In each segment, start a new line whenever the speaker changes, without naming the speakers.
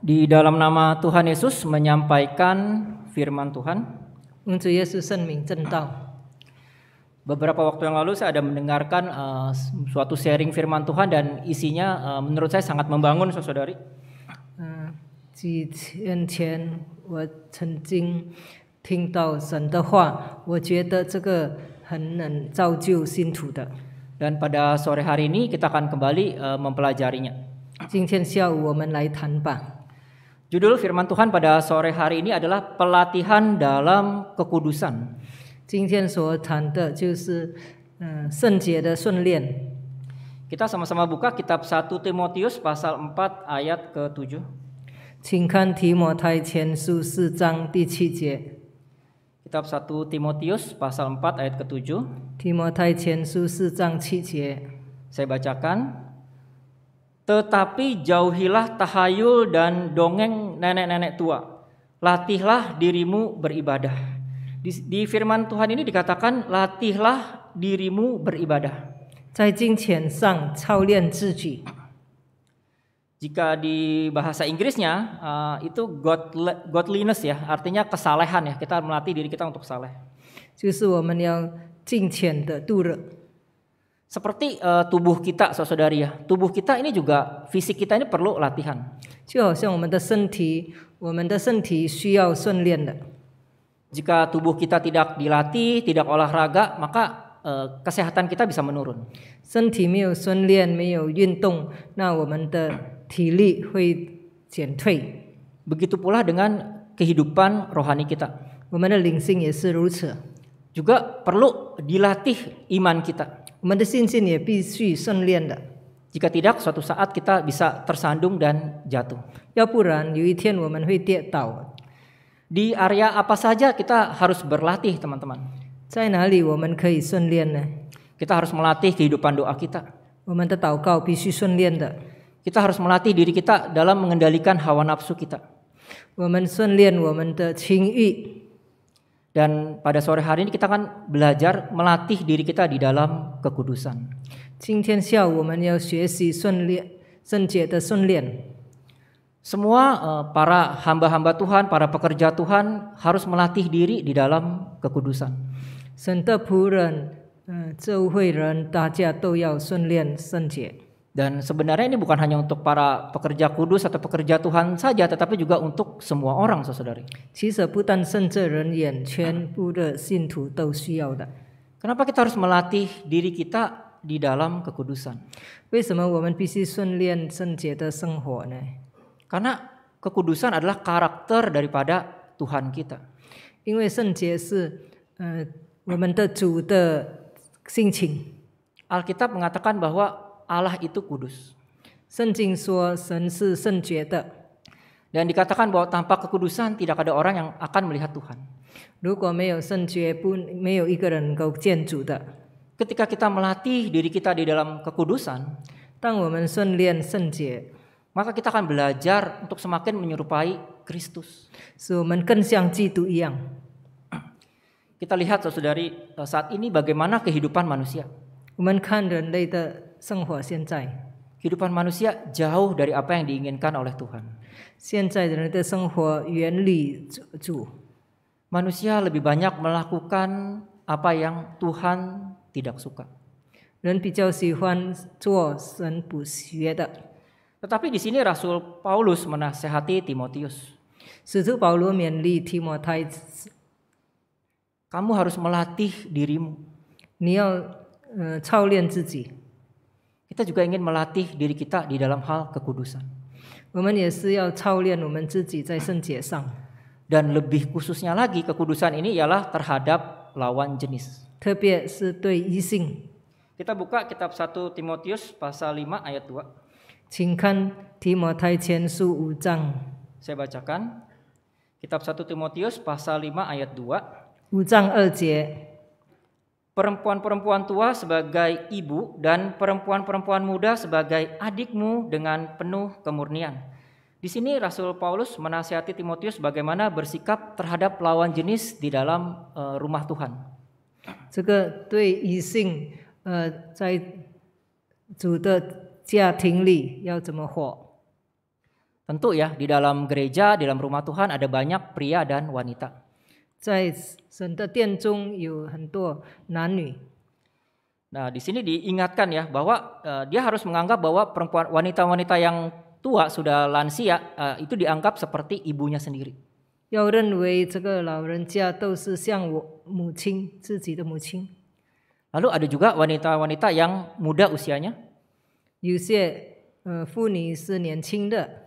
di dalam nama Tuhan Yesus menyampaikan firman Tuhan.
Yesus Untuk
Beberapa waktu yang lalu saya ada mendengarkan uh, suatu sharing firman Tuhan dan isinya uh, menurut saya sangat membangun saudari. Uh, Dan pada sore hari ini kita akan kembali uh, mempelajarinya. 今天下午我们来谈吧。Judul firman Tuhan pada sore hari ini adalah pelatihan dalam kekudusan. Kita sama sama-sama buka kitab 1 Timotius pasal 4 ayat ke-7. Kitab 1 Timotius pasal 4 ayat ke-7. Timotius 7 Saya bacakan. Tetapi jauhilah tahayul dan dongeng nenek-nenek tua. Latihlah dirimu beribadah. Di, di firman Tuhan ini dikatakan latihlah dirimu beribadah. Jika di bahasa Inggrisnya uh, itu godliness ya, artinya kesalehan ya. Kita melatih diri kita untuk saleh.
就是我们要敬
虔的度日。seperti uh, tubuh kita, saudari ya, tubuh kita ini juga fisik kita ini perlu latihan. Jika tubuh kita tidak dilatih, tidak olahraga, maka uh, kesehatan kita bisa menurun. Begitu pula dengan kehidupan rohani kita juga perlu dilatih iman kita. Ya, Jika tidak, suatu saat kita bisa tersandung dan jatuh. Ya puran, Di area apa saja kita harus berlatih, teman-teman. Kita harus melatih kehidupan doa kita. Kita harus melatih diri kita dalam mengendalikan hawa nafsu kita. 我们训练我们的情欲。dan pada sore hari ini kita akan belajar melatih diri kita di dalam kekudusan. Semua eh, para hamba-hamba Tuhan, para pekerja Tuhan harus melatih diri di dalam kekudusan. 神的仆人，嗯、呃，这会人，大家都要训练圣洁。dan sebenarnya ini bukan hanya untuk para pekerja kudus atau pekerja Tuhan saja, tetapi juga untuk semua orang, saudari. Kenapa kita harus melatih diri kita di dalam kekudusan? Karena kekudusan adalah karakter daripada Tuhan kita. Eh, Alkitab mengatakan bahwa Allah itu kudus. Dan dikatakan bahwa tanpa kekudusan tidak ada orang yang akan melihat Tuhan. Ketika kita melatih diri kita di dalam kekudusan, maka kita akan belajar untuk semakin menyerupai Kristus. So, kita lihat saudari saat ini bagaimana kehidupan manusia. 我们看人类的 Senghua Sienzai. Kehidupan manusia jauh dari apa yang diinginkan oleh Tuhan. Sienzai dan itu Senghua Yuan Li Zhu. Manusia lebih banyak melakukan apa yang Tuhan tidak suka. Dan Pijau Si Huan Zhuo Sen Bu Xue Tetapi di sini Rasul Paulus menasehati Timotius. Sesuatu Paulus menyeli Timotius. Kamu harus melatih dirimu. Nial, uh, kita juga ingin melatih diri kita di dalam hal kekudusan. Dan lebih khususnya lagi kekudusan ini ialah terhadap lawan jenis. Kita buka kitab 1 Timotius pasal 5 ayat 2. Saya bacakan kitab 1 Timotius pasal 5 ayat 2.
2
perempuan-perempuan tua sebagai ibu dan perempuan-perempuan muda sebagai adikmu dengan penuh kemurnian. Di sini Rasul Paulus menasihati Timotius bagaimana bersikap terhadap lawan jenis di dalam eh, rumah Tuhan. Eh, Tentu ya, di dalam gereja, di dalam rumah Tuhan ada banyak pria dan wanita.
在神的
殿中有很多男女。Nah, di sini diingatkan ya bahwa uh, dia harus menganggap bahwa perempuan wanita-wanita yang tua sudah lansia uh, itu dianggap seperti ibunya sendiri. Lalu ada juga wanita-wanita yang muda usianya. 有些呃妇女是年轻的。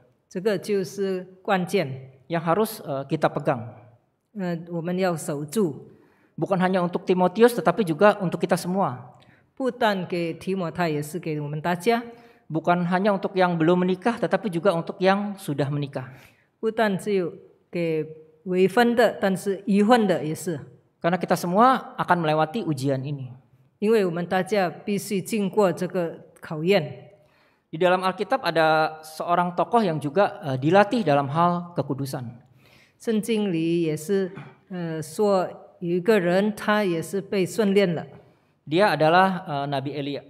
这个就是关键 yang harus eh, kita pegang. Kita harus Bukan hanya untuk Timotius tetapi juga untuk kita semua. Bukan hanya untuk yang belum menikah tetapi juga untuk yang sudah menikah.
不但只有给未婚的，但是已婚的也是。Karena kita semua akan melewati ujian ini. 因为我们大家必须经过这个考验。
di dalam Alkitab ada seorang tokoh yang juga uh, dilatih dalam hal kekudusan. Dia adalah uh, Nabi Elia.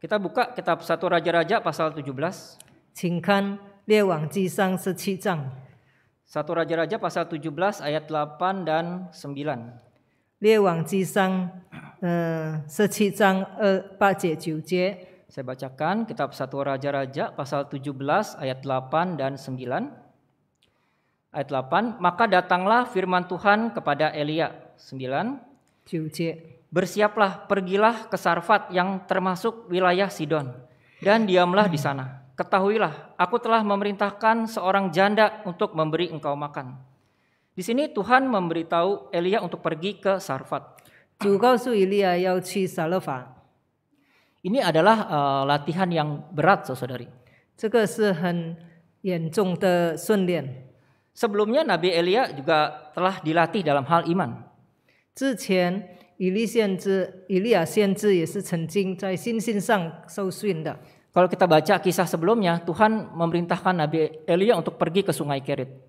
Kita buka kitab 1 Raja-raja pasal 17.
请看列王记上十七章。
1 Raja-raja pasal 17 ayat 8 dan 9. 列王记上，呃，十七章二八节九节。saya bacakan kitab Satu Raja-Raja pasal 17 ayat 8 dan 9. Ayat 8, maka datanglah firman Tuhan kepada Elia. 9. Bersiaplah, pergilah ke Sarfat yang termasuk wilayah Sidon dan diamlah di sana. Ketahuilah, aku telah memerintahkan seorang janda untuk memberi engkau makan. Di sini Tuhan memberitahu Elia untuk pergi ke Sarfat. 主告诉以利亚要去撒勒法。ini adalah uh, latihan yang berat, saudari. Sebelumnya Nabi Elia juga telah dilatih dalam hal iman. Kalau kita baca kisah sebelumnya, Tuhan memerintahkan Nabi Elia untuk pergi ke Sungai Kerit.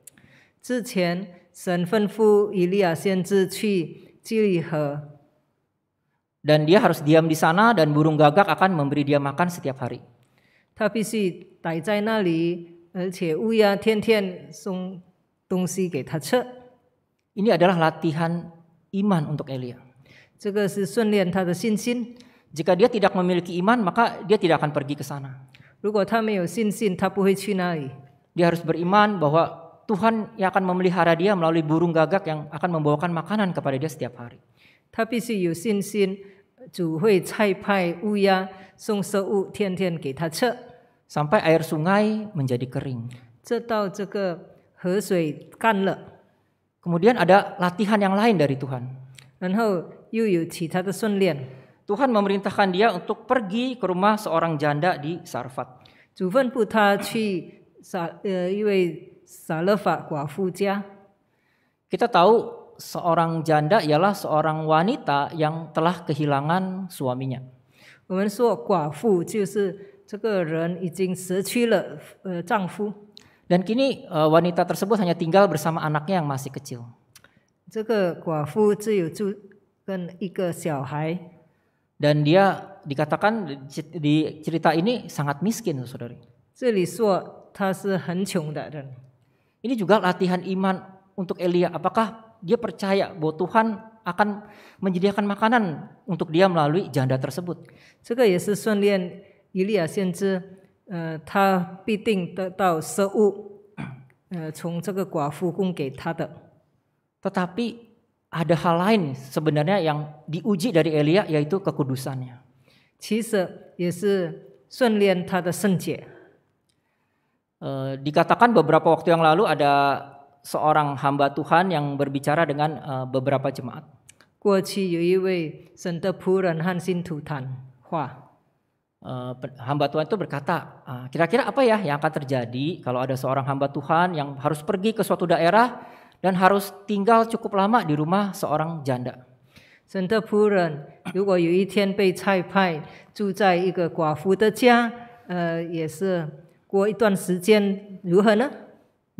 之前神吩咐以利亚先知去基利河。dan dia harus diam di sana dan burung gagak akan memberi dia makan setiap hari. Tapi si
tai zai na li, erche eh, uya tian tian song si ge ta che.
Ini adalah latihan iman untuk Elia. Jika dia tidak memiliki iman, maka dia tidak akan pergi ke sana. akan Dia harus beriman bahwa Tuhan yang akan memelihara dia melalui burung gagak yang akan membawakan makanan kepada dia setiap hari. 他必须有信心，
主会差派乌鸦送食物，天天给他吃。Sampai
air sungai menjadi kering. 直到这个河水干了。Kemudian ada latihan yang lain dari Tuhan. 然后又有其他的训练。Tuhan memerintahkan dia untuk pergi ke rumah seorang janda di Sarfat. 主吩咐他去撒呃一位撒勒法寡妇家。Kita tahu seorang janda ialah seorang wanita yang telah kehilangan suaminya. dan kini uh, wanita tersebut hanya tinggal bersama anaknya yang masih kecil. Dan dia dikatakan di cerita ini sangat miskin, saudari. ini juga latihan iman untuk Elia. Apakah dia percaya bahwa Tuhan akan menyediakan makanan untuk dia melalui janda tersebut. Tetapi ada hal lain sebenarnya yang diuji dari Elia yaitu kekudusannya. 其实也是训练他的圣洁。Uh, dikatakan beberapa waktu yang lalu ada seorang hamba Tuhan yang berbicara dengan uh, beberapa jemaat. Uh, hamba Tuhan itu berkata, ah, kira-kira apa ya yang akan terjadi kalau ada seorang hamba Tuhan yang harus pergi ke suatu daerah dan harus tinggal cukup lama di rumah seorang janda. 神的仆人如果
有一天被差派住在一个寡妇的家，呃，也是过一段时间，如何呢？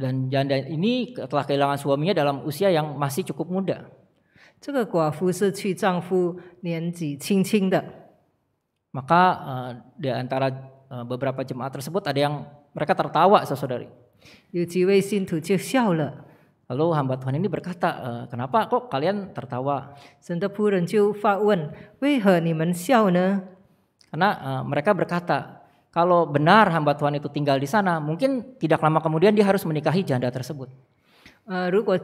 dan janda ini telah kehilangan suaminya dalam usia yang masih cukup muda. Maka eh, di antara eh, beberapa jemaat tersebut ada yang mereka tertawa, saudari. Lalu hamba Tuhan ini berkata, eh, kenapa kok kalian tertawa? Karena mereka berkata, kalau benar hamba Tuhan itu tinggal di sana, mungkin tidak lama kemudian dia harus menikahi janda tersebut. Uh, uh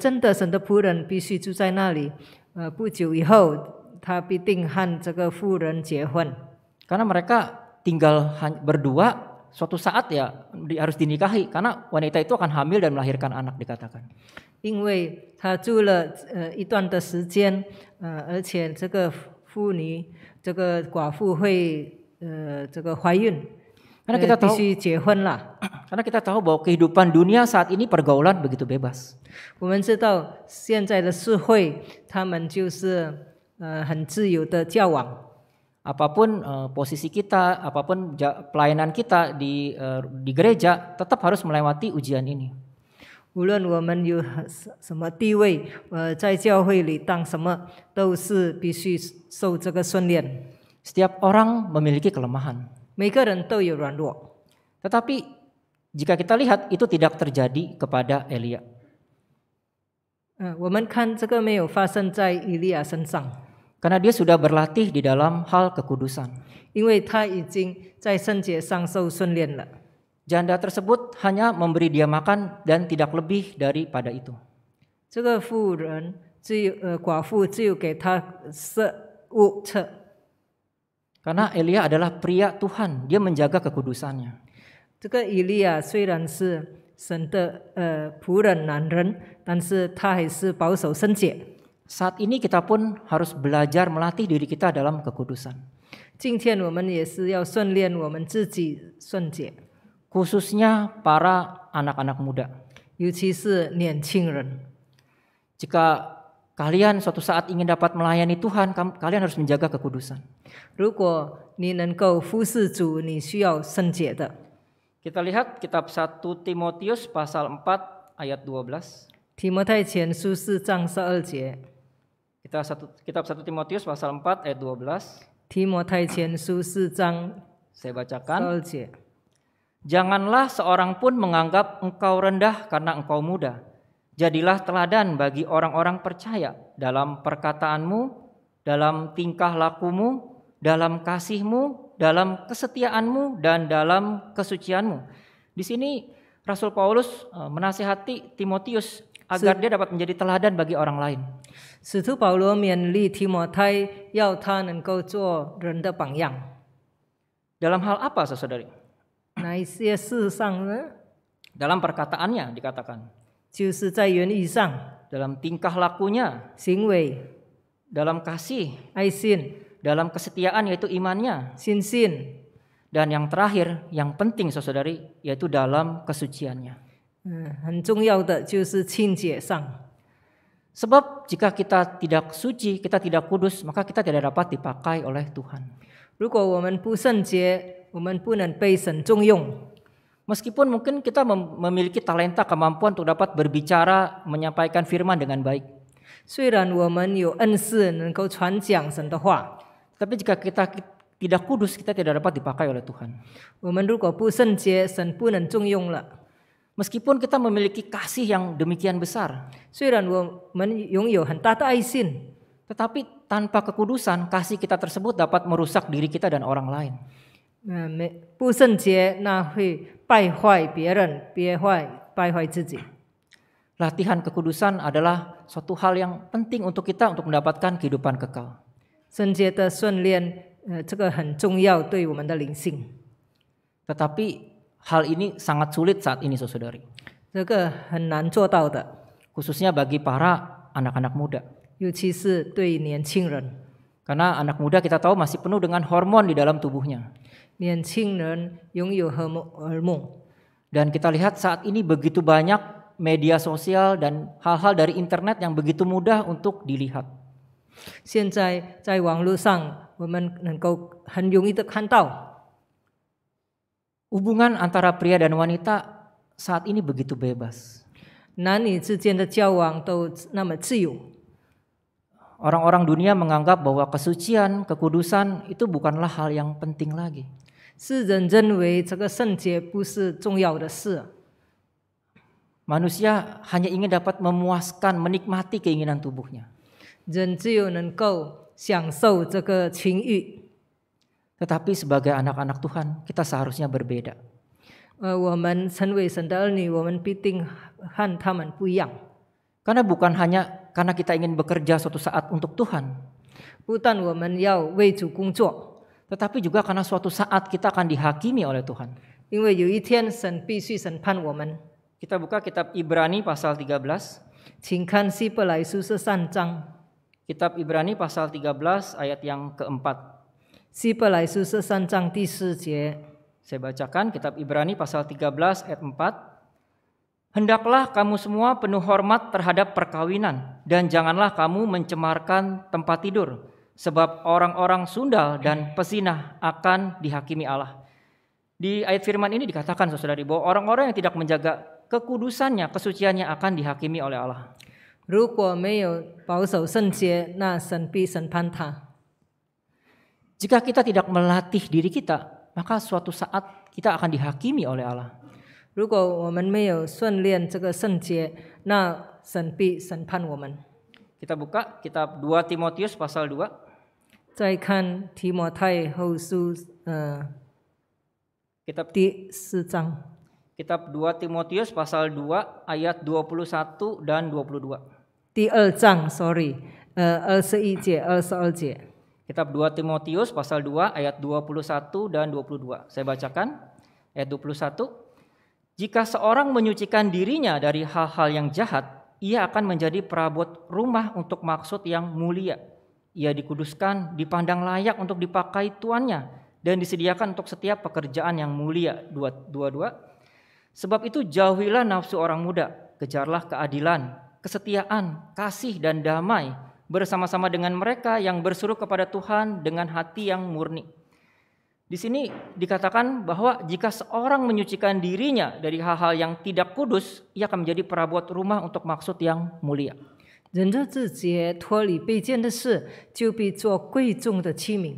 karena mereka tinggal berdua, suatu saat ya harus dinikahi karena wanita itu akan hamil dan melahirkan anak dikatakan. 因为
他住了呃一段的时间，呃，而且这个妇女这个寡妇会呃这个怀孕。Uh,
karena eh, kita tahu Karena kita tahu bahwa kehidupan dunia saat ini pergaulan begitu bebas. Apapun uh, posisi kita, apapun pelayanan kita di uh, di gereja tetap harus melewati ujian ini. Setiap orang memiliki kelemahan. 每个
人都有软弱。
Tetapi jika kita lihat itu tidak terjadi kepada Elia.
嗯，我们看这个没有发生在以利亚身上。
Karena dia sudah berlatih di dalam hal kekudusan. 因为他已经在圣洁上受训练了。Janda tersebut hanya memberi dia makan dan tidak lebih daripada itu. Karena Elia adalah pria Tuhan, dia menjaga kekudusannya. Elia, saat ini kita pun harus belajar melatih diri kita dalam kekudusan. Khususnya para anak-anak muda. Jika Kalian suatu saat ingin dapat melayani Tuhan, kalian harus menjaga kekudusan. Kita lihat kitab 1 Timotius pasal 4 ayat 12. kita satu kitab 1 Timotius pasal 4 ayat 12. Timotai Ciensu saya bacakan. Janganlah seorang pun menganggap engkau rendah karena engkau muda. Jadilah teladan bagi orang-orang percaya dalam perkataanmu, dalam tingkah lakumu, dalam kasihmu, dalam kesetiaanmu, dan dalam kesucianmu. Di sini Rasul Paulus e, menasihati Timotius agar dia dapat menjadi teladan bagi orang lain. dalam hal apa, saudari? Nah, iya, eh? dalam perkataannya dikatakan. 就是在原意上 dalam tingkah lakunya, 行为 dalam kasih, 爱心 dalam kesetiaan yaitu imannya, 信心 dan yang terakhir yang penting saudari yaitu dalam kesuciannya. Hmm, jika kita tidak suci, kita tidak kudus, maka kita tidak dapat dipakai oleh Tuhan. 如果我们不圣洁，我们不能被神重用。Meskipun mungkin kita memiliki talenta kemampuan untuk dapat berbicara menyampaikan firman dengan baik. Tapi jika kita tidak kudus kita tidak dapat dipakai oleh Tuhan. 我们如果不圣洁，神不能重用了。Meskipun kita memiliki kasih yang demikian besar. Tetapi tanpa kekudusan kasih kita tersebut dapat merusak diri kita dan orang lain. 败坏别人，别坏败坏自己。Latihan kekudusan adalah suatu hal yang penting untuk kita untuk mendapatkan kehidupan kekal. Eh，Tetapi hal ini sangat sulit saat ini, saudari. bagi para anak-anak muda. Karena anak muda kita tahu masih penuh dengan hormon di dalam tubuhnya. Dan kita lihat saat ini begitu banyak media sosial dan hal-hal dari internet yang begitu mudah untuk dilihat. hubungan antara pria dan wanita saat ini begitu bebas. orang orang dunia menganggap bahwa kesucian, kekudusan itu bukanlah hal yang penting lagi. 世人认为这个圣洁不是重要的事。Manusia hanya ingin dapat memuaskan, menikmati keinginan tubuhnya. Tetapi sebagai anak-anak Tuhan, kita seharusnya berbeda. 呃，我们成为神的儿女，我们必定和他们不一样。Karena bukan hanya karena kita ingin bekerja suatu saat untuk Tuhan. 不但我们要为主工作。tetapi juga karena suatu saat kita akan dihakimi oleh Tuhan. Kita buka kitab Ibrani pasal 13. si pelai Kitab Ibrani pasal 13 ayat yang keempat. Si tisu pelai Saya bacakan kitab Ibrani pasal 13 ayat 4. Hendaklah kamu semua penuh hormat terhadap perkawinan dan janganlah kamu mencemarkan tempat tidur sebab orang-orang sundal dan pesinah akan dihakimi Allah. Di ayat firman ini dikatakan Saudara bahwa orang-orang yang tidak menjaga kekudusannya, kesuciannya akan dihakimi oleh Allah. Jika kita tidak melatih diri kita, maka suatu saat kita akan dihakimi oleh Allah. Kita buka kitab 2 Timotius pasal 2.
再看提摩太后书，呃，kitab di
Kitab 2 Timotius pasal 2 ayat 21 dan 22.
第二章，sorry，呃，二十一节、二十二节。
Kitab 2 Timotius pasal 2 ayat 21 dan 22. Saya bacakan ayat 21. Jika seorang menyucikan dirinya dari hal-hal yang jahat, ia akan menjadi perabot rumah untuk maksud yang mulia ia dikuduskan, dipandang layak untuk dipakai tuannya dan disediakan untuk setiap pekerjaan yang mulia. Dua-dua. Sebab itu jauhilah nafsu orang muda, kejarlah keadilan, kesetiaan, kasih dan damai bersama-sama dengan mereka yang berseru kepada Tuhan dengan hati yang murni. Di sini dikatakan bahwa jika seorang menyucikan dirinya dari hal-hal yang tidak kudus, ia akan menjadi perabot rumah untuk maksud yang mulia. 人若自觉脱离卑贱的事，就必做贵重的器皿。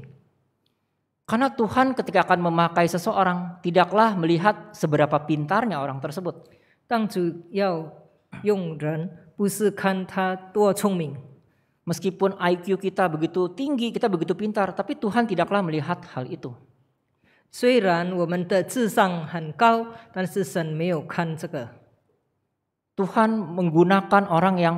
Karena Tuhan ketika akan memakai seseorang tidaklah melihat seberapa pintarnya orang tersebut. Meskipun IQ kita begitu tinggi, kita begitu pintar, tapi Tuhan tidaklah melihat hal itu. Tuhan menggunakan orang yang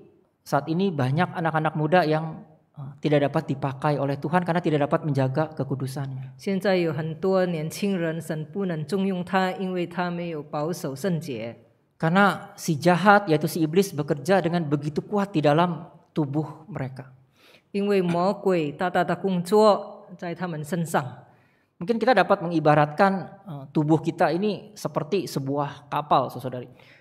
saat ini banyak anak-anak muda yang eh, tidak dapat dipakai oleh Tuhan karena tidak dapat menjaga kekudusannya. Karena si jahat yaitu si iblis bekerja dengan begitu kuat di dalam tubuh mereka. Mungkin kita dapat mengibaratkan eh, tubuh kita ini seperti sebuah kapal, saudari. So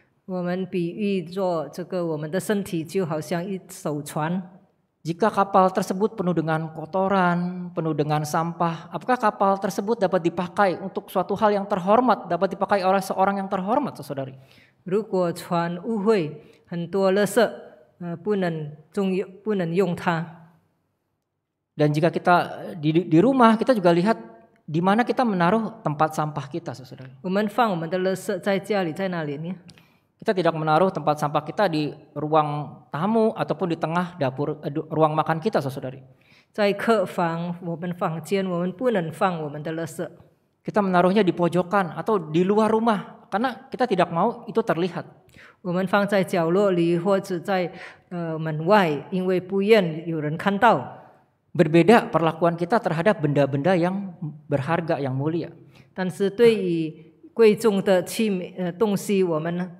jika kapal tersebut penuh dengan kotoran, penuh dengan sampah, apakah kapal tersebut dapat dipakai untuk suatu hal yang terhormat, dapat dipakai oleh seorang yang terhormat, saudari? dan jika kita eh, di, di rumah, kita juga lihat di mana kita menaruh tempat sampah kita, saudari kita tidak menaruh tempat sampah kita di ruang tamu ataupun di tengah dapur eh, ruang makan kita, saudari. Kita menaruhnya di pojokan atau di luar rumah karena kita tidak mau itu terlihat. Eh, Berbeda perlakuan kita terhadap benda-benda yang berharga yang mulia. 但是对于贵重的器皿呃东西，我们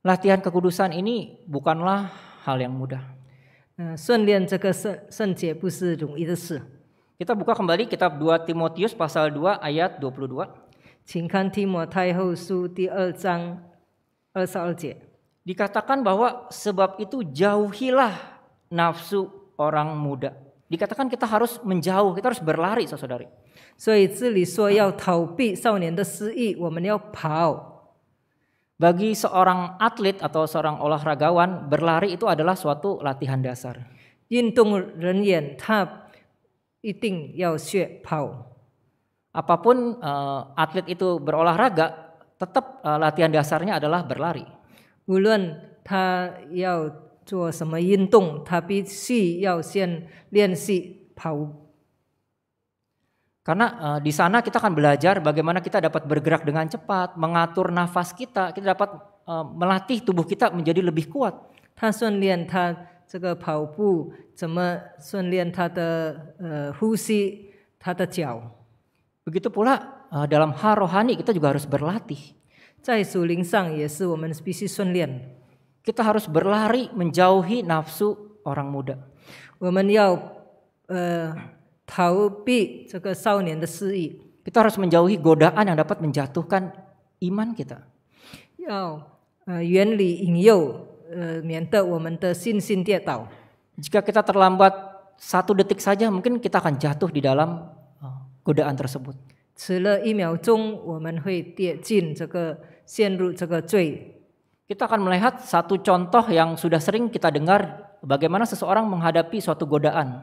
Latihan kekudusan ini
bukanlah hal yang mudah. Nah, kita buka kembali kitab 2 Timotius pasal 2 ayat 22. Er er er Dikatakan bahwa sebab itu jauhilah nafsu orang muda. Dikatakan kita harus menjauh, kita harus berlari, saudari. 所以这里说要逃避少年的私欲，我们要跑。bagi seorang atlet atau seorang olahragawan, berlari itu adalah suatu latihan dasar. Apapun uh, eh, atlet itu berolahraga, tetap uh, latihan dasarnya adalah berlari. 无论他
要做什么运动，他必须要先练习跑
karena uh, di sana kita akan belajar bagaimana kita dapat bergerak dengan cepat, mengatur nafas kita, kita dapat uh, melatih tubuh kita menjadi lebih kuat. Eh, Begitu pula uh, dalam hal rohani kita juga harus berlatih. Kita harus berlari menjauhi nafsu orang muda kita harus menjauhi godaan yang dapat menjatuhkan iman kita. Jika kita terlambat satu detik saja, mungkin kita akan jatuh di dalam godaan tersebut. kita akan melihat satu contoh yang sudah sering kita dengar bagaimana seseorang menghadapi suatu godaan.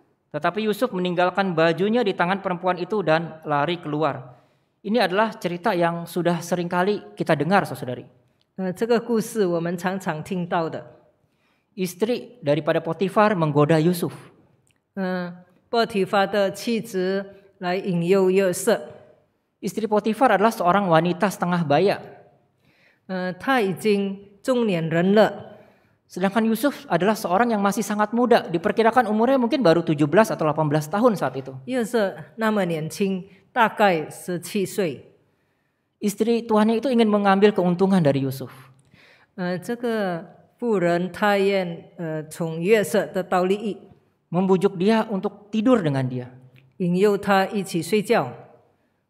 Tetapi Yusuf meninggalkan bajunya di tangan perempuan itu dan lari keluar. Ini adalah cerita yang sudah seringkali kita dengar, saudari. Uh, Istri daripada Potifar menggoda Yusuf.
Uh, Istri Potifar adalah seorang wanita
setengah baya. 呃，她已经中年人了。Uh, Sedangkan Yusuf adalah seorang yang masih sangat muda, diperkirakan umurnya mungkin baru 17 atau 18 tahun saat itu.
Istri tuannya itu
ingin mengambil keuntungan dari Yusuf. Membujuk dia untuk tidur dengan dia.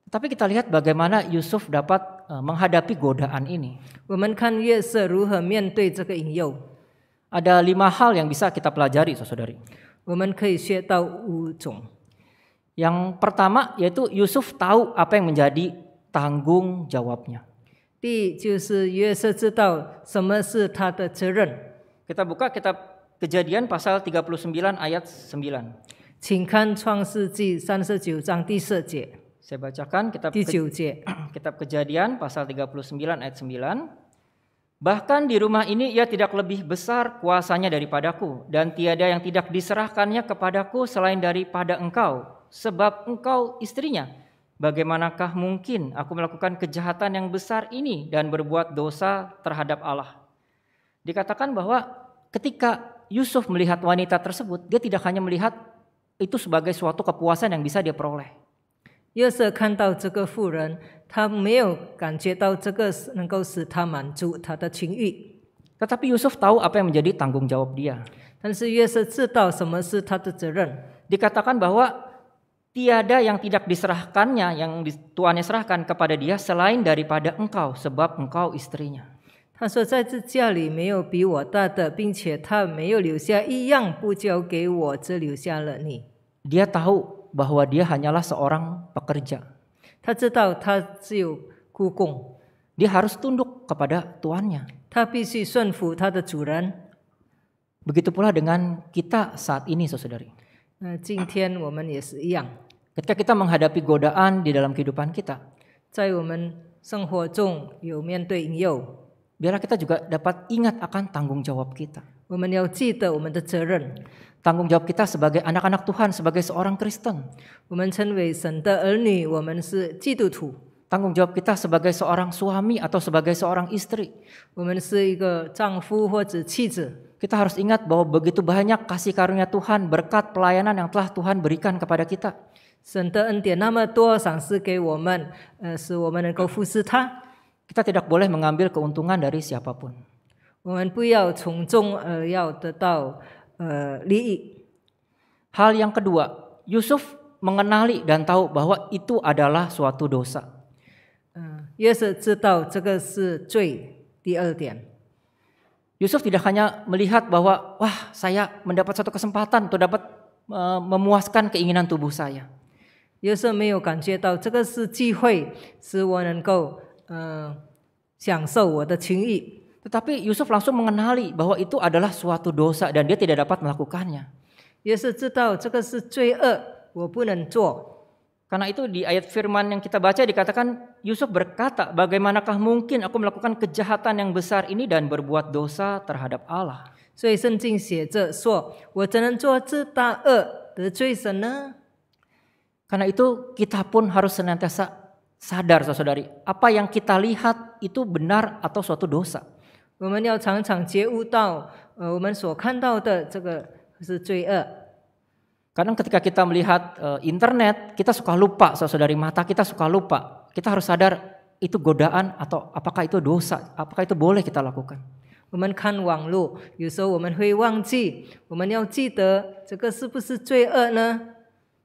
Tapi kita lihat bagaimana Yusuf dapat uh, menghadapi godaan ini. 我们看约瑟如何面对这个引诱。ada lima hal yang bisa kita pelajari, saudari. Yang pertama yaitu Yusuf tahu apa yang menjadi tanggung jawabnya. Kita buka kitab Kejadian pasal 39 ayat 9. saya bacakan kitab kitab Kejadian pasal 39 ayat 9. Bahkan di rumah ini ia tidak lebih besar kuasanya daripadaku, dan tiada yang tidak diserahkannya kepadaku selain daripada engkau, sebab engkau istrinya. Bagaimanakah mungkin aku melakukan kejahatan yang besar ini dan berbuat dosa terhadap Allah? Dikatakan bahwa ketika Yusuf melihat wanita tersebut, dia tidak hanya melihat itu sebagai suatu kepuasan yang bisa dia peroleh. 约瑟看到这个妇人，他没有
感觉到这个能够使他满足他的情欲。Tetapi Yusuf tahu apa yang menjadi tanggung jawab dia. Dan tahu
dikatakan bahwa tiada yang tidak diserahkannya yang tuannya serahkan kepada dia selain daripada engkau sebab engkau istrinya. Dia tahu bahwa dia hanyalah seorang pekerja. Dia harus tunduk kepada tuannya. Begitu pula dengan kita saat ini, saudari. Ketika kita menghadapi godaan di dalam kehidupan kita, biarlah kita juga dapat ingat akan tanggung jawab kita. 我们要记得我们的责任。Tanggung jawab kita sebagai anak-anak Tuhan, sebagai seorang Kristen. Tanggung jawab kita sebagai seorang suami atau sebagai seorang istri. Kita harus ingat bahwa begitu banyak kasih karunia Tuhan, berkat pelayanan yang telah Tuhan berikan kepada kita. Kita tidak boleh mengambil keuntungan dari siapapun. 我们不要从中而要得到呃利益。Hal yang kedua, Yusuf mengenali dan tahu bahwa itu adalah suatu dosa. Uh, Yusuf tidak hanya melihat bahwa wah saya mendapat satu kesempatan untuk dapat uh, memuaskan keinginan tubuh saya. Yusuf tetapi Yusuf langsung mengenali bahwa itu adalah suatu dosa dan dia tidak dapat melakukannya. Karena itu di ayat firman yang kita baca dikatakan Yusuf berkata, "Bagaimanakah mungkin aku melakukan kejahatan yang besar ini dan berbuat dosa terhadap Allah?" Karena itu kita pun harus senantiasa sadar saudari apa yang kita lihat itu benar atau suatu dosa. 我们要常常觉悟到，呃，我们所看到的这个是罪恶。Kadang ketika kita melihat e, internet, kita suka lupa, dari mata kita suka lupa. Kita harus sadar itu godaan atau apakah itu dosa, apakah itu boleh kita lakukan.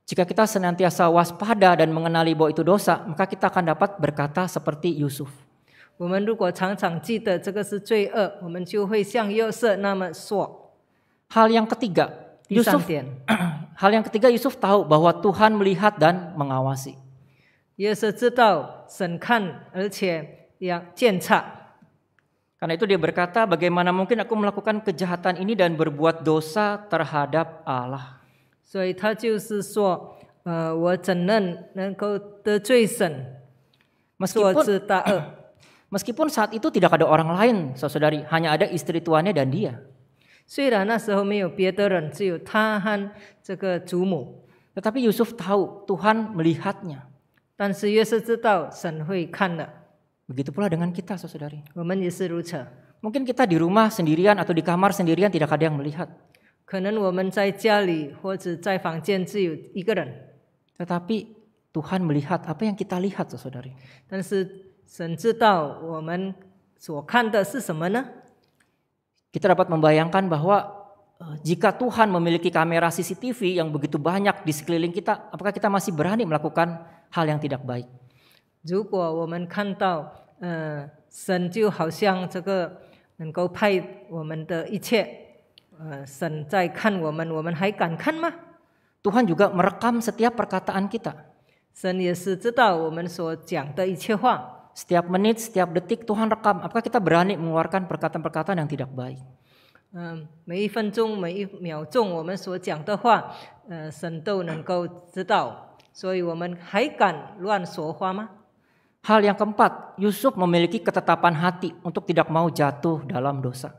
jika kita senantiasa waspada dan mengenali bahwa itu dosa, maka kita akan dapat berkata seperti Yusuf.
我们如果常常记得这个是罪恶，我们就会像约瑟那么
说。Hal yang ketiga, Yusuf. hal yang ketiga Yusuf tahu bahwa Tuhan melihat dan mengawasi. Yusuf tahu, cinta. Karena itu dia berkata, bagaimana mungkin aku melakukan kejahatan ini dan berbuat dosa terhadap Allah. meskipun, Meskipun saat itu tidak ada orang lain, saudari, hanya ada istri tuannya dan dia. Tetapi Yusuf tahu Tuhan melihatnya. Begitu pula dengan kita, saudari. Mungkin kita di rumah sendirian atau di kamar sendirian tidak ada yang melihat. Tetapi Tuhan melihat apa yang kita lihat, saudari. 神知道我们所看的是什么呢？Kita dapat membayangkan bahwa eh, jika Tuhan memiliki kamera CCTV yang begitu banyak di sekeliling kita, apakah kita masih berani melakukan hal yang tidak baik?
Tuhan juga merekam setiap
perkataan kita. Tuhan kita, katakan. Setiap menit, setiap detik Tuhan rekam. Apakah kita berani mengeluarkan perkataan-perkataan yang tidak baik?
Ehm, ehm，Hal
yang keempat, Yusuf memiliki ketetapan hati untuk tidak mau jatuh dalam dosa.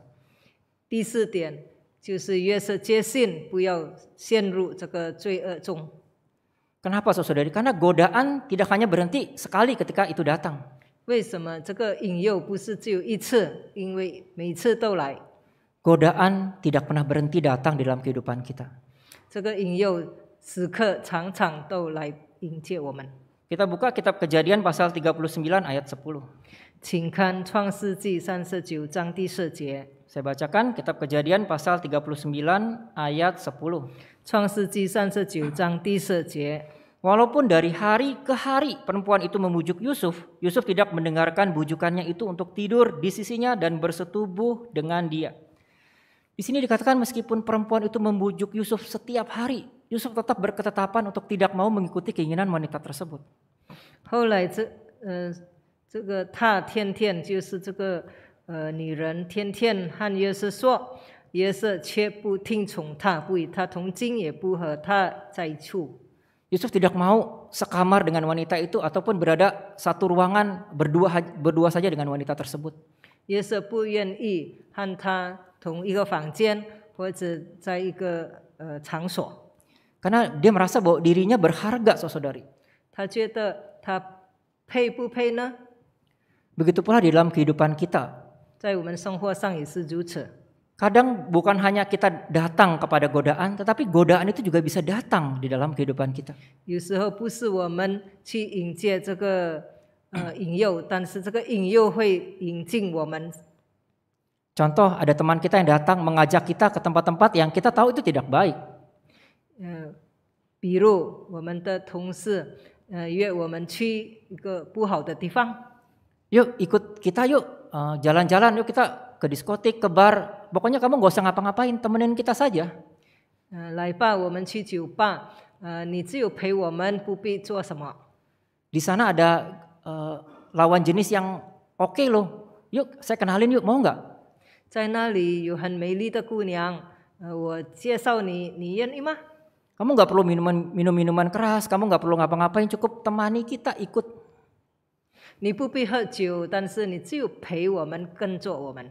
Kenapa saudari? Karena godaan tidak hanya berhenti sekali ketika itu datang.
为什么这个引诱不是只有一次？因为每次都来。
Godaan tidak pernah berhenti datang di dalam kehidupan kita. 这个引诱时刻常常都来迎接我们。Kita buka kitab Kejadian pasal 39 ayat 10. 请看创世纪三十九章第四节。Saya bacakan kitab Kejadian pasal 39 ayat 10. 39创世纪三十九章第四节。Walaupun dari hari ke hari perempuan itu memujuk Yusuf, Yusuf tidak mendengarkan bujukannya itu untuk tidur di sisinya dan bersetubuh dengan dia. Di sini dikatakan meskipun perempuan itu membujuk Yusuf setiap hari, Yusuf tetap berketetapan untuk tidak mau mengikuti keinginan wanita tersebut.
后来这呃这个他天天就是这个呃女人天天和约瑟说，
约瑟却不听从他，不与他同经，也不和他在一处。Yusuf tidak mau sekamar dengan wanita itu ataupun berada satu ruangan berdua berdua saja dengan wanita tersebut. Yusuf karena dia merasa bahwa dirinya berharga, saudari. Begitu pula di dalam kehidupan kita. Kadang bukan hanya kita datang kepada godaan, tetapi godaan itu juga bisa datang di dalam kehidupan kita. Contoh ada teman kita yang datang mengajak kita ke tempat-tempat yang kita tahu itu tidak baik. Yuk, ikut kita yuk eh, jalan-jalan uh, yuk kita ke diskotik, ke bar, pokoknya kamu gak usah ngapa-ngapain, temenin kita saja. Uh, Di sana ada uh, lawan jenis yang oke okay loh, yuk saya kenalin yuk, mau nggak? Kamu nggak perlu minuman minum minuman keras, kamu nggak perlu ngapa-ngapain, cukup temani kita ikut. 你不必喝酒，但是你只有陪我们，跟着我们。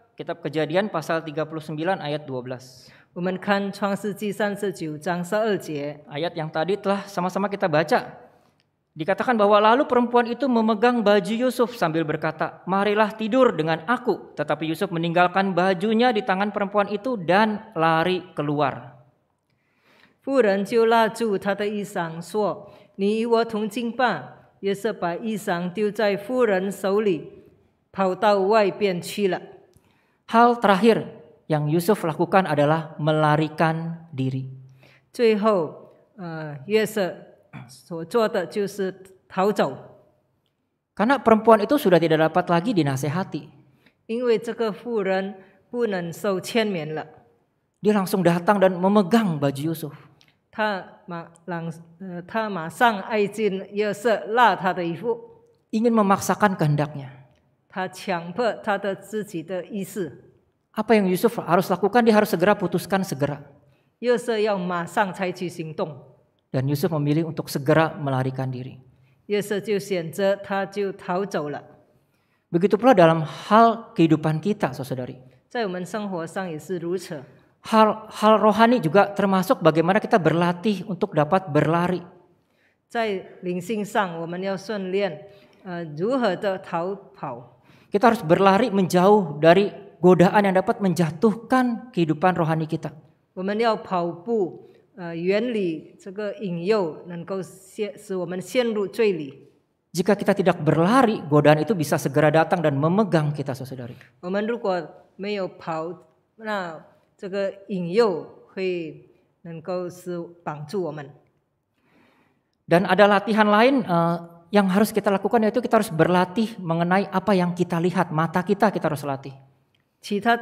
Kitab Kejadian pasal 39 ayat 12. Ayat yang tadi telah sama-sama kita baca. Dikatakan bahwa lalu perempuan itu memegang baju Yusuf sambil berkata, "Marilah tidur dengan aku." Tetapi Yusuf meninggalkan bajunya di tangan perempuan itu dan lari keluar.
妇人就拉住他的衣裳说：“你与我同进吧。”约瑟把衣裳丢在妇人手里，跑到外边去了。
Hal terakhir yang Yusuf lakukan adalah melarikan diri. Karena perempuan itu sudah tidak dapat lagi dinasehati. dia langsung datang dan memegang baju Yusuf. Ingin memaksakan kehendaknya.
他强迫他的自己的意思。
Apa yang Yusuf harus lakukan? Dia harus segera putuskan segera. Yusuf yang Dan Yusuf memilih untuk segera melarikan diri.
Yusuf 就选择他就逃走了。
Begitu pula dalam hal kehidupan kita, saudari. Hal-hal rohani juga termasuk bagaimana kita berlatih untuk dapat berlari. Uh, kita harus berlari menjauh dari godaan yang dapat menjatuhkan kehidupan rohani kita. Jika kita tidak berlari, godaan itu bisa segera datang dan memegang kita, saudari. Dan ada latihan lain uh, yang harus kita lakukan yaitu kita harus berlatih mengenai apa yang kita lihat, mata kita kita harus latih. kita.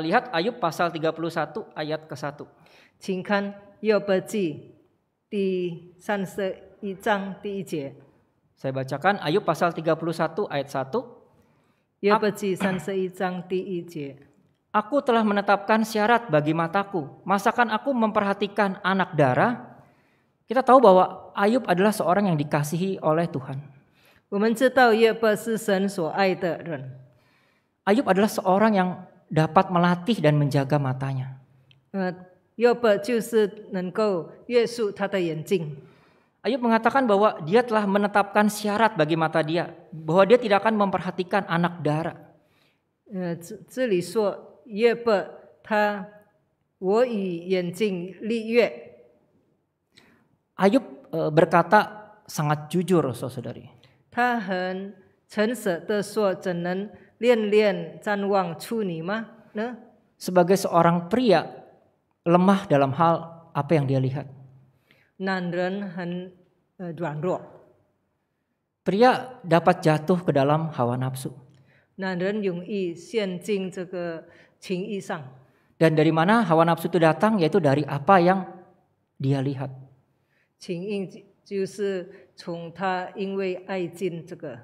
lihat Ayub pasal 31 ayat ke-1. Saya bacakan Ayub pasal 31 ayat 1. Aku telah menetapkan syarat bagi mataku. Masakan aku memperhatikan anak darah kita tahu bahwa Ayub adalah seorang yang dikasihi oleh Tuhan. Ayub adalah seorang yang dapat melatih dan menjaga matanya. Ayub mengatakan bahwa dia telah menetapkan syarat bagi mata dia, bahwa dia tidak akan memperhatikan anak darah.
呃，这这里说耶伯他，我与眼睛立约。
Ayub e, berkata sangat jujur saudari Sebagai seorang pria lemah dalam hal apa yang dia lihat. E, pria dapat jatuh ke dalam hawa nafsu. Dan dari mana hawa nafsu itu datang? Yaitu dari apa yang dia lihat.
情印就是从他因为爱敬这个。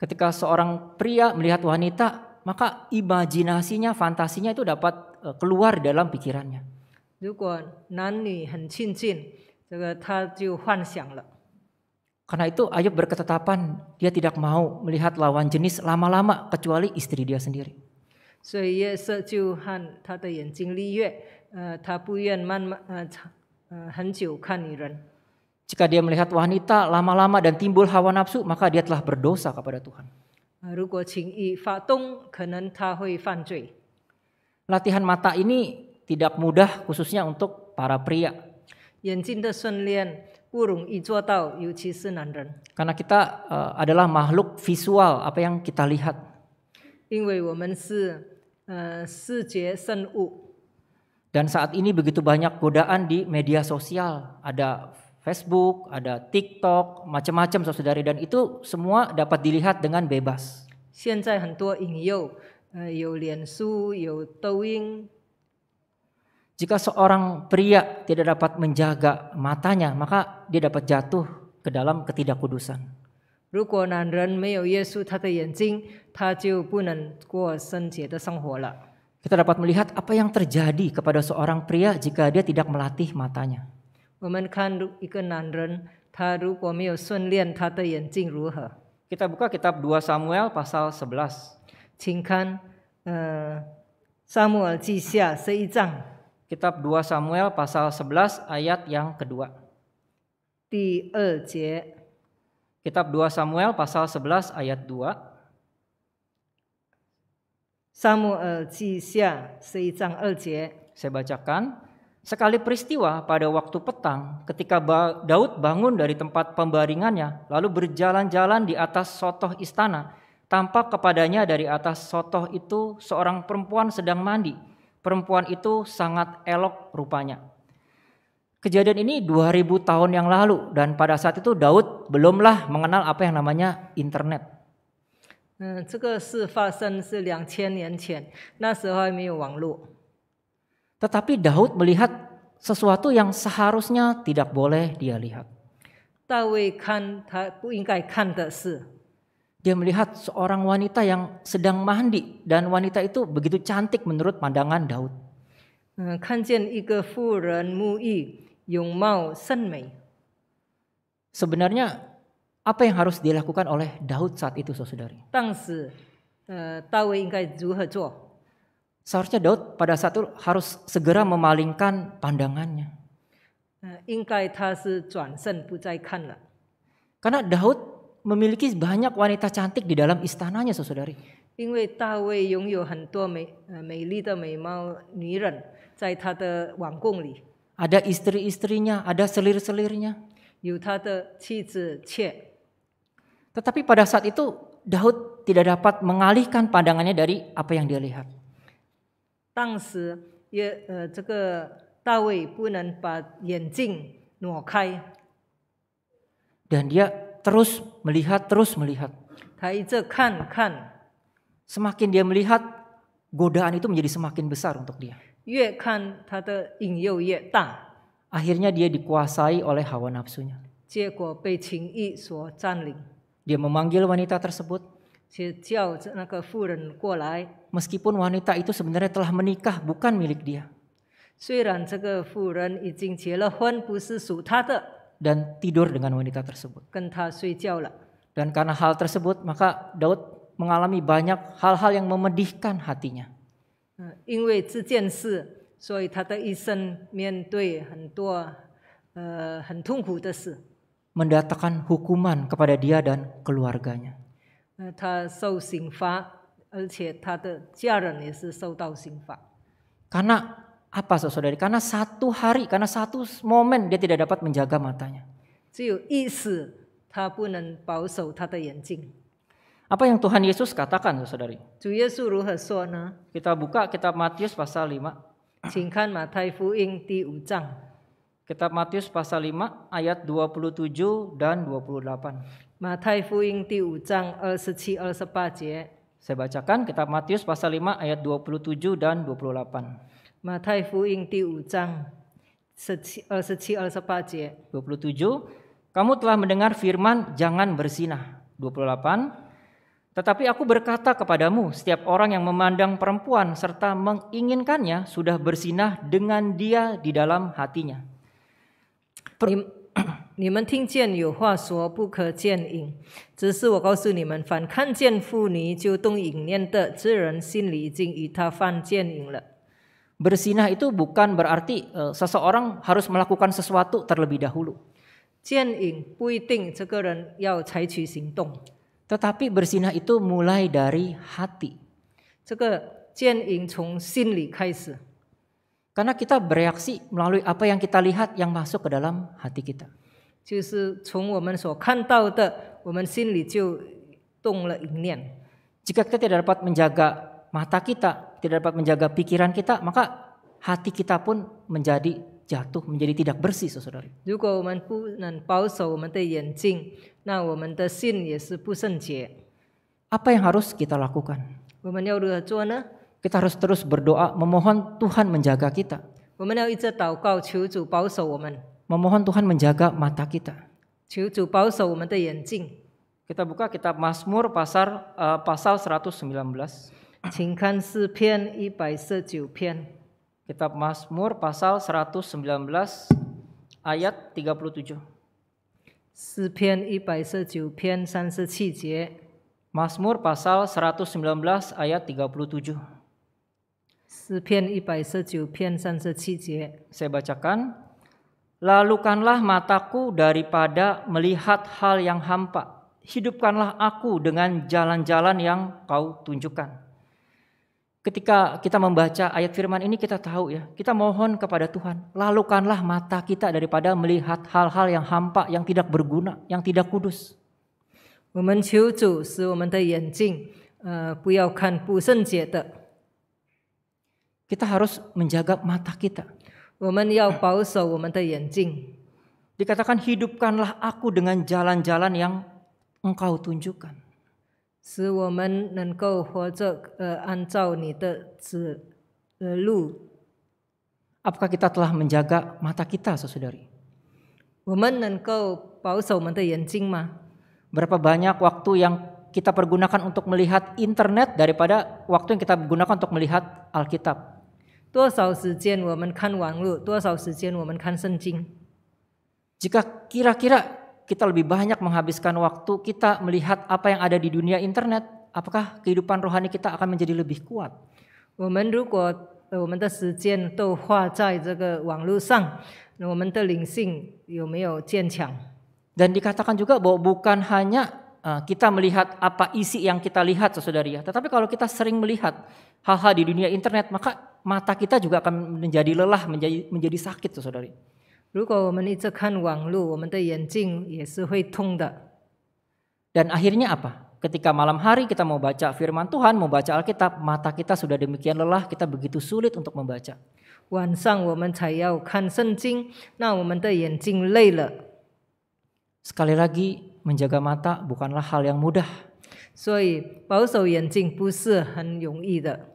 Ketika seorang pria melihat wanita, maka imajinasinya, fantasinya itu dapat e, keluar dalam pikirannya. Karena itu Ayub berketetapan dia tidak mau melihat lawan jenis lama-lama kecuali istri dia sendiri. Jadi dia dia tidak
所以约瑟就和他的眼睛立约，呃，他不愿慢慢呃长 Eh, kan,
Jika dia melihat wanita lama-lama dan timbul hawa nafsu, maka dia telah berdosa kepada Tuhan. Eh, Latihan mata ini tidak mudah khususnya untuk para pria. Karena kita uh, adalah makhluk visual, apa yang kita lihat.
因为我们是呃视觉生物。
dan saat ini begitu banyak godaan di media sosial, ada Facebook, ada TikTok, macam-macam saudari dan itu semua dapat dilihat dengan bebas. Jika seorang pria tidak dapat menjaga matanya, maka dia dapat jatuh ke dalam ketidakkudusan.
Jika seorang pria tidak dapat menjaga matanya, maka dia dapat jatuh ke dalam ketidakkudusan.
Kita dapat melihat apa yang terjadi kepada seorang pria jika dia tidak melatih matanya. Kita buka kitab 2 Samuel pasal 11. Kan, eh, kitab 2 Samuel pasal 11 ayat yang kedua. E kitab 2 Samuel pasal 11 ayat 2. Samuel Saya bacakan. Sekali peristiwa pada waktu petang ketika Daud bangun dari tempat pembaringannya lalu berjalan-jalan di atas sotoh istana. Tampak kepadanya dari atas sotoh itu seorang perempuan sedang mandi. Perempuan itu sangat elok rupanya. Kejadian ini 2000 tahun yang lalu dan pada saat itu Daud belumlah mengenal apa yang namanya internet.
嗯，这个事发生是两千年前，那时候还没有网络。
Tetapi Daud melihat sesuatu yang seharusnya tidak boleh dia lihat. Dia melihat seorang wanita yang sedang mandi dan wanita itu begitu cantik menurut pandangan Daud. Sebenarnya apa yang harus dilakukan oleh Daud saat itu, saudari?
Eh,
Seharusnya Daud pada saat itu harus segera memalingkan pandangannya. Eh, Karena Daud memiliki banyak wanita cantik di dalam istananya, saudari. Eh, ada istri istri-istrinya, ada selir-selirnya.
有他的妻子妾。
tetapi pada saat itu Daud tidak dapat mengalihkan pandangannya dari apa yang dia lihat. Ya, eh, Dan dia terus melihat, terus melihat. Semakin dia melihat, godaan itu menjadi semakin besar untuk dia. Akhirnya dia dikuasai oleh hawa nafsunya. Dia memanggil wanita tersebut. Meskipun wanita itu sebenarnya telah menikah bukan milik dia. Dan tidur dengan wanita tersebut. Dan karena hal tersebut maka Daud mengalami banyak hal-hal yang memedihkan hatinya.
因为这件事，所以他的一生面对很多呃很痛苦的事。
mendatangkan hukuman kepada dia dan keluarganya. Uh, karena apa saudari? Karena satu hari, karena satu momen dia tidak dapat menjaga matanya. Apa yang Tuhan Yesus katakan, saudari? Kita buka kitab Matius pasal 5. 请看马太福音第五章。Kitab Matius pasal 5 ayat 27 dan 28. Matai Fuing Ti Seci 27 28saya bacakan kitab Matius pasal 5 ayat 27 dan 28.
Matai Fuing Ti Ujang 27
Kamu telah mendengar firman jangan bersinah. 28 tetapi aku berkata kepadamu, setiap orang yang memandang perempuan serta menginginkannya sudah bersinah dengan dia di dalam hatinya.
不，你们听见有话说不可见影，只是我告诉你们，凡看见妇女就动淫念的，自然心里已经已他犯
见影了。不，sinah itu bukan berarti seseorang harus melakukan sesuatu terlebih dahulu。见影不一定这个人要采取行动，tetapi bersinah itu mulai dari hati。这个见影从心里开始。Karena kita bereaksi melalui apa yang kita lihat yang masuk ke dalam hati kita. Jika kita tidak dapat menjaga mata kita, tidak dapat menjaga pikiran kita, maka hati kita pun menjadi jatuh, menjadi tidak bersih, saudari.
Jika kita tidak menjaga mata kita,
apa yang harus kita lakukan?
我们要如何做呢？
kita harus terus berdoa memohon Tuhan menjaga kita. Memohon Tuhan menjaga mata kita. Kita buka kitab Mazmur eh, pasal uh, pasal 119. Kitab Mazmur pasal 119 ayat 37.
37篇,
Mazmur pasal 119 ayat 37 saya bacakan. Lalukanlah mataku daripada melihat hal yang hampa. Hidupkanlah aku dengan jalan-jalan yang kau tunjukkan. Ketika kita membaca ayat firman ini kita tahu ya, kita mohon kepada Tuhan, lalukanlah mata kita daripada melihat hal-hal yang hampa, yang tidak berguna, yang tidak kudus. 我们求主使我们的眼睛，呃，不要看不圣洁的。kita harus menjaga mata kita. Ya, ya, Dikatakan hidupkanlah aku dengan jalan-jalan yang engkau tunjukkan. E, e, Apakah kita telah menjaga mata kita, saudari? Berapa banyak waktu yang kita pergunakan untuk melihat internet daripada waktu yang kita gunakan untuk melihat Alkitab? 多少时间我们看网络，多少时间我们看圣经。Jika kira-kira kita lebih banyak menghabiskan waktu kita melihat apa yang ada di dunia internet, apakah kehidupan rohani kita akan menjadi lebih kuat? 我们如果我们的时间都花在这个网络上，那我们的灵性有没有坚强？Dan dikatakan juga bahwa bukan hanya uh, kita melihat apa isi yang kita lihat, saudari ya, tetapi kalau kita sering melihat hal-hal di dunia internet, maka mata kita juga akan menjadi lelah, menjadi menjadi sakit tuh saudari. Ya Dan akhirnya apa? Ketika malam hari kita mau baca firman Tuhan, mau baca Alkitab, mata kita sudah demikian lelah, kita begitu sulit untuk membaca. Kan Sekali lagi, menjaga mata bukanlah hal yang mudah. 所以保守眼睛不是很容易的。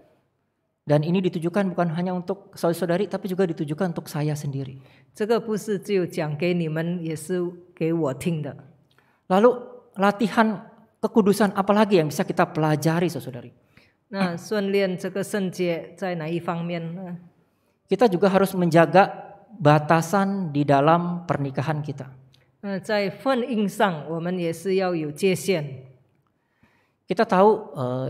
dan ini ditujukan bukan hanya untuk saudari-saudari, tapi juga ditujukan untuk saya sendiri. Lalu latihan kekudusan apalagi yang bisa kita pelajari, saudari? Nah, ah. kita juga harus menjaga batasan di dalam pernikahan kita. Nah, kita tahu uh,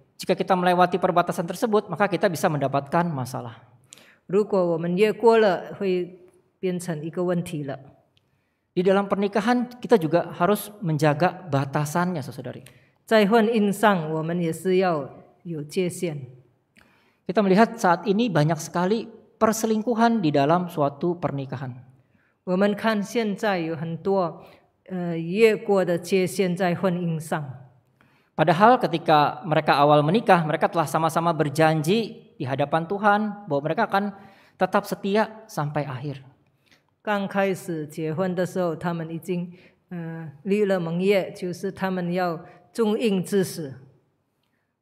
Jika kita melewati perbatasan tersebut, maka kita bisa mendapatkan masalah. Di dalam pernikahan kita juga harus menjaga batasannya, saudari. Kita melihat saat ini banyak sekali perselingkuhan di dalam suatu pernikahan. pernikahan. Padahal ketika mereka awal menikah, mereka telah sama-sama berjanji di hadapan Tuhan bahwa mereka akan tetap setia sampai akhir.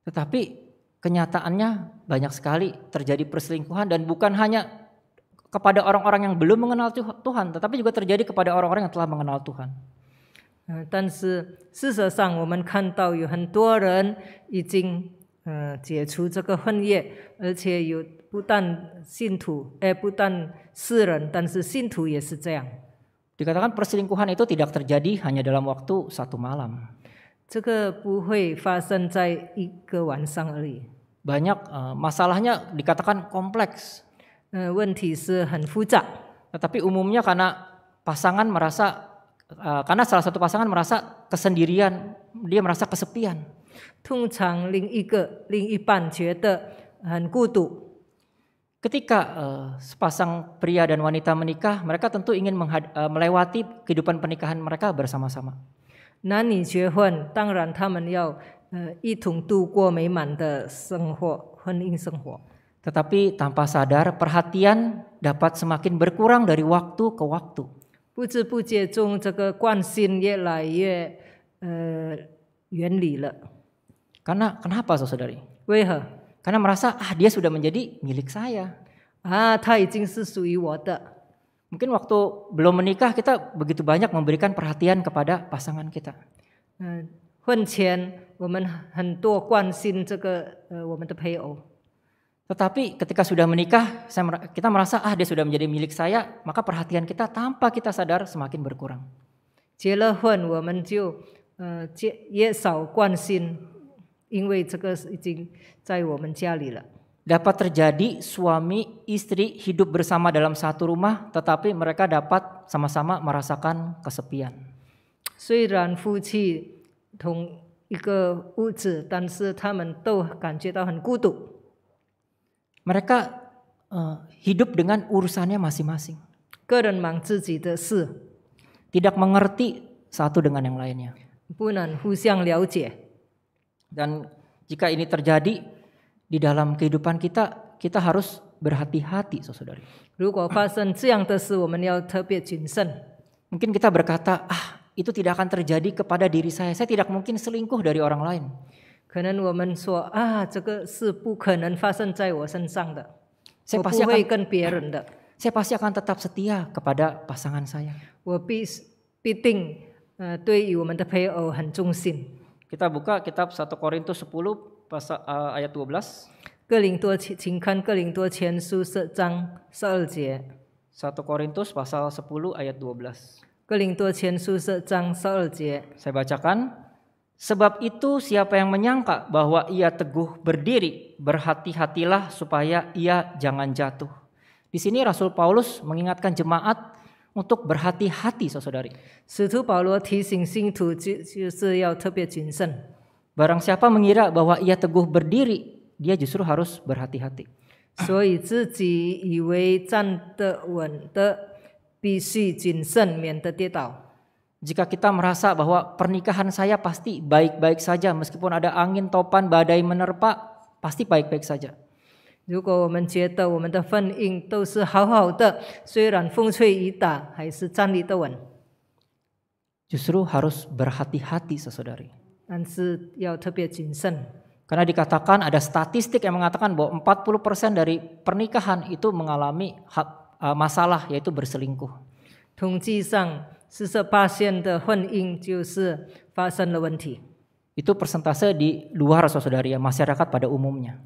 Tetapi kenyataannya banyak sekali terjadi perselingkuhan dan bukan hanya kepada orang-orang yang belum mengenal Tuhan, tetapi juga terjadi kepada orang-orang yang telah mengenal Tuhan. 嗯，但是事实上我们看到有
很多人已经嗯、呃、解除这个恨业，而且有不
但信徒，哎、呃，不但世人，但是信徒也是这样。Dikatakan perselingkuhan itu tidak terjadi hanya dalam waktu satu malam. uh, masalahnya dikatakan kompleks. Uh, umumnya karena pasangan merasa Eh, karena salah satu pasangan merasa kesendirian, dia merasa kesepian. kutu. uh, sepasang pria dan wanita menikah, mereka tentu ingin uh, melewati kehidupan pernikahan mereka bersama-sama. Tetapi tanpa sadar perhatian dapat semakin berkurang dari waktu ke waktu.
不知不觉中，这个惯性越来越呃远离了。
Karena kenapa saudari? Karena merasa ah dia sudah menjadi milik saya. Ah, 他已经是属于我的。Mungkin waktu belum menikah kita begitu banyak memberikan perhatian kepada pasangan kita. kita. Tetapi ketika sudah menikah, saya, kita merasa ah dia sudah menjadi milik saya, maka perhatian kita tanpa kita sadar semakin berkurang. Eh, dapat terjadi suami istri hidup bersama dalam satu rumah, tetapi mereka dapat sama-sama merasakan kesepian.
虽然夫妻同一个屋子，但是他们都感觉到很孤独。
mereka uh, hidup dengan urusannya masing-masing. Tidak mengerti satu dengan yang lainnya. Dan jika ini terjadi di dalam kehidupan kita, kita harus berhati-hati, saudari. Mungkin kita berkata, ah itu tidak akan terjadi kepada diri saya. Saya tidak mungkin selingkuh dari orang lain. 可能我们说啊，这个是不可能发生在我身上的，
我不会跟别人的。
Saya pasti akan tetap setia kepada pasangan saya.
我必必定呃对于我们的配偶很忠心。
Kita buka kitab 1 Korintus 10 pasal uh, ayat 12.
哥林多前请看哥林多
前书十章十二节。1 Korintus pasal 10 ayat 12. Saya bacakan. Sebab itu siapa yang menyangka bahwa ia teguh berdiri, berhati-hatilah supaya ia jangan jatuh. Di sini Rasul Paulus mengingatkan jemaat untuk berhati-hati, saudari. Paulus Barang siapa mengira bahwa ia teguh berdiri, dia justru harus berhati-hati. Jadi, jika kita merasa bahwa pernikahan saya pasti baik-baik saja meskipun ada angin topan badai menerpa, pasti baik-baik saja. Justru harus berhati-hati, saudari. Karena dikatakan ada statistik yang mengatakan bahwa 40% dari pernikahan itu mengalami eh, masalah yaitu berselingkuh. 统计上 itu persentase di luar saudari ya masyarakat pada umumnya.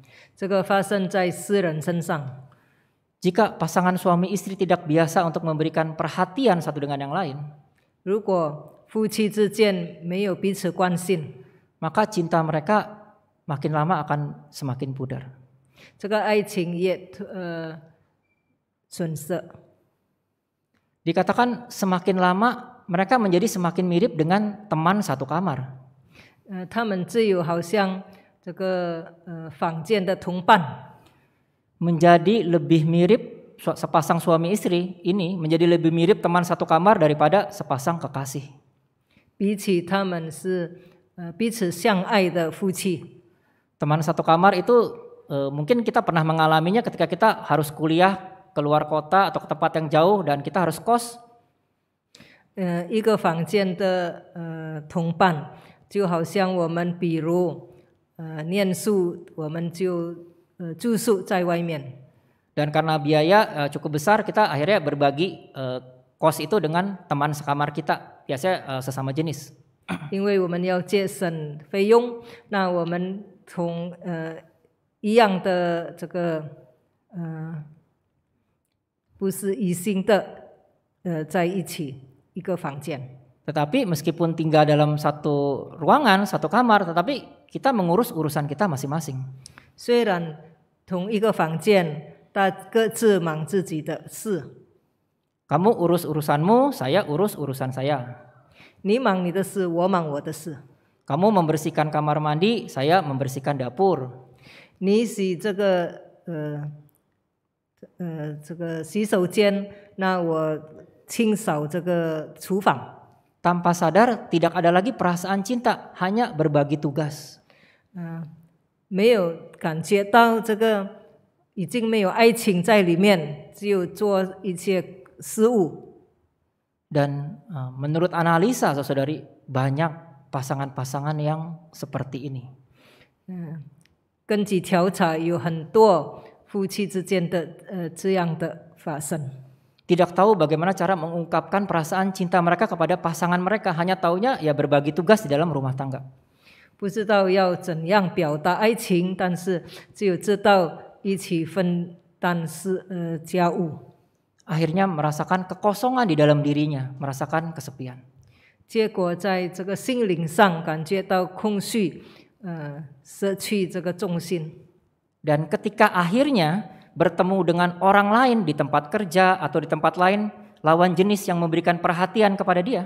Jika pasangan suami istri tidak biasa untuk memberikan perhatian satu dengan yang lain, Maka cinta mereka makin lama akan semakin pudar.
这个爱情也
呃损失。Dikatakan semakin lama mereka menjadi semakin mirip dengan teman satu kamar. Uh, menjadi lebih mirip sepasang suami istri ini menjadi lebih mirip teman satu kamar daripada sepasang kekasih. teman satu kamar itu eh, mungkin kita pernah mengalaminya ketika kita harus kuliah keluar kota atau ke tempat yang jauh dan kita harus kos. Uh, eh, dan karena biaya uh, cukup besar, kita akhirnya berbagi uh, kos itu dengan teman sekamar kita, biasanya uh, sesama jenis.
因为我们要节省费用，那我们从呃一样的这个
呃。不是一心的呃在一起一个房间。Tetapi meskipun tinggal dalam satu ruangan, satu kamar, tetapi kita mengurus urusan kita masing-masing. 虽然同一个房间，但各自忙自己的事。Kamu urus urusanmu, saya urus urusan saya. 你忙你的事，我忙我的事。Kamu membersihkan kamar mandi, saya membersihkan dapur. 你洗这个呃呃这个洗手间，那我清扫这个厨房。Tanpa sadar tidak ada lagi perasaan cinta, hanya berbagi tugas. uh, menurut analisa saudari banyak pasangan-pasangan yang seperti ini. 夫妻之间的呃这样的发生。Tidak tahu bagaimana cara mengungkapkan perasaan cinta mereka kepada pasangan mereka, hanya tahunya ya berbagi tugas di dalam rumah tangga. 不知道
要怎样表达爱情，但是只有知道一起分担
是呃家务。Akhirnya merasakan kekosongan di dalam dirinya, merasakan kesepian. 结果在这个心灵上感觉到空虚，呃，失去这个重心。dan ketika akhirnya bertemu dengan orang lain di tempat kerja atau di tempat lain lawan jenis yang memberikan perhatian kepada dia.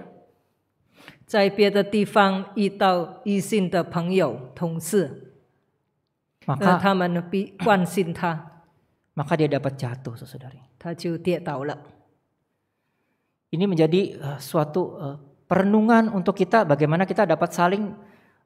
maka dia dapat jatuh, saudari. Ini menjadi uh, suatu uh, perenungan untuk kita bagaimana kita dapat saling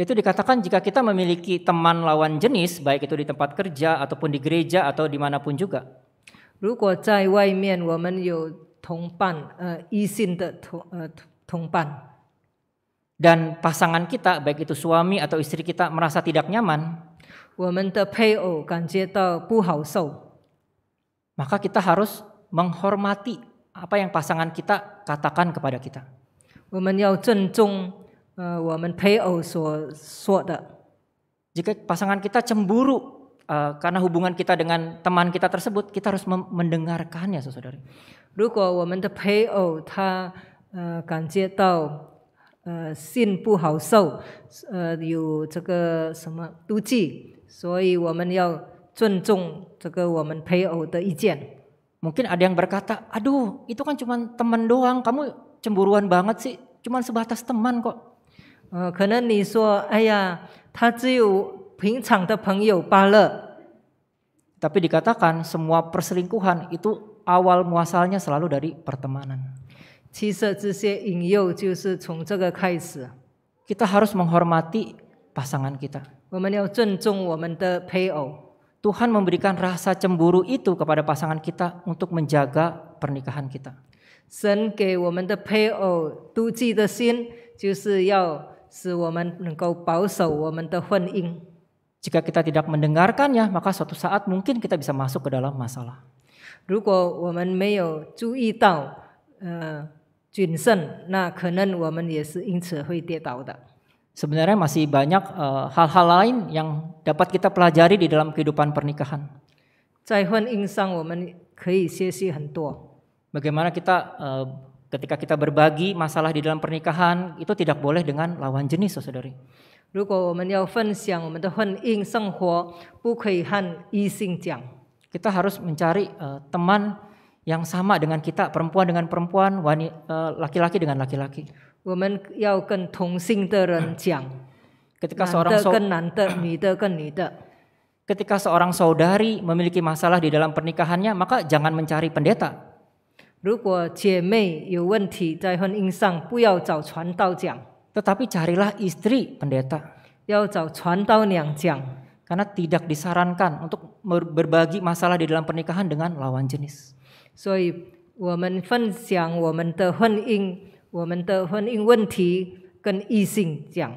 Yaitu dikatakan jika kita memiliki teman lawan jenis, baik itu di tempat kerja ataupun di gereja atau dimanapun juga. dan pasangan kita, baik itu suami atau istri kita, merasa tidak nyaman. maka kita harus menghormati apa yang pasangan kita katakan kepada kita. 我们要尊重呃我们配偶所说的。Jika eh, pasangan kita cemburu eh, karena hubungan kita dengan teman kita tersebut, kita harus mendengarkannya, saudari. Mungkin ada yang berkata, aduh itu kan cuma teman doang, kamu cemburuan banget sih, cuma sebatas teman kok. 呃，可能你说，哎呀，他只有平常的朋友罢了。Tapi dikatakan semua perselingkuhan itu awal muasalnya selalu dari pertemanan. kita harus menghormati pasangan kita. memberikan rasa cemburu itu kepada pasangan kita untuk menjaga pernikahan kita. 神给我们的配偶妒忌的心，
就是要
jika kita tidak mendengarkannya, maka suatu saat mungkin kita bisa masuk ke dalam masalah. Sebenarnya masih banyak e, hal-hal uh, lain yang dapat kita pelajari di dalam kehidupan pernikahan. Bagaimana kita uh, Ketika kita berbagi masalah di dalam pernikahan itu tidak boleh dengan lawan jenis, saudari. kita harus mencari uh, teman yang sama dengan kita, perempuan dengan perempuan, eh, laki-laki uh, dengan laki-laki. Ketika seorang Ketika seorang saudari memiliki masalah di dalam pernikahannya, maka jangan mencari pendeta.
如果姐妹有问题在婚姻上，不要找
传道讲。Tetapi carilah istri pendeta. 要找传道娘讲。Karena tidak disarankan untuk berbagi masalah di dalam pernikahan dengan lawan jenis. 所以我们分享我们的婚姻，我们的婚姻问题跟异性讲。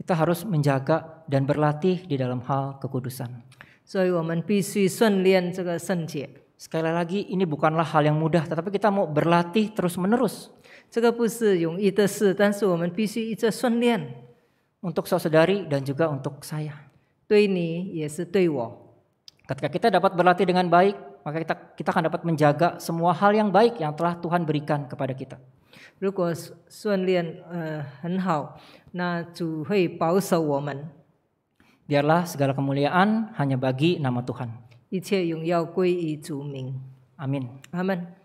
Kita harus menjaga dan berlatih di dalam hal kekudusan. 所以我们必须训练这个圣洁。Sekali lagi, ini bukanlah hal yang mudah, tetapi kita mau berlatih terus-menerus. Untuk saudari dan juga untuk saya. Ya Ketika kita dapat berlatih dengan baik, maka kita kita akan dapat menjaga semua hal yang baik yang telah Tuhan berikan kepada kita. Eh, Biarlah segala kemuliaan hanya bagi nama Tuhan.
一切荣耀归于主名。阿门。阿门。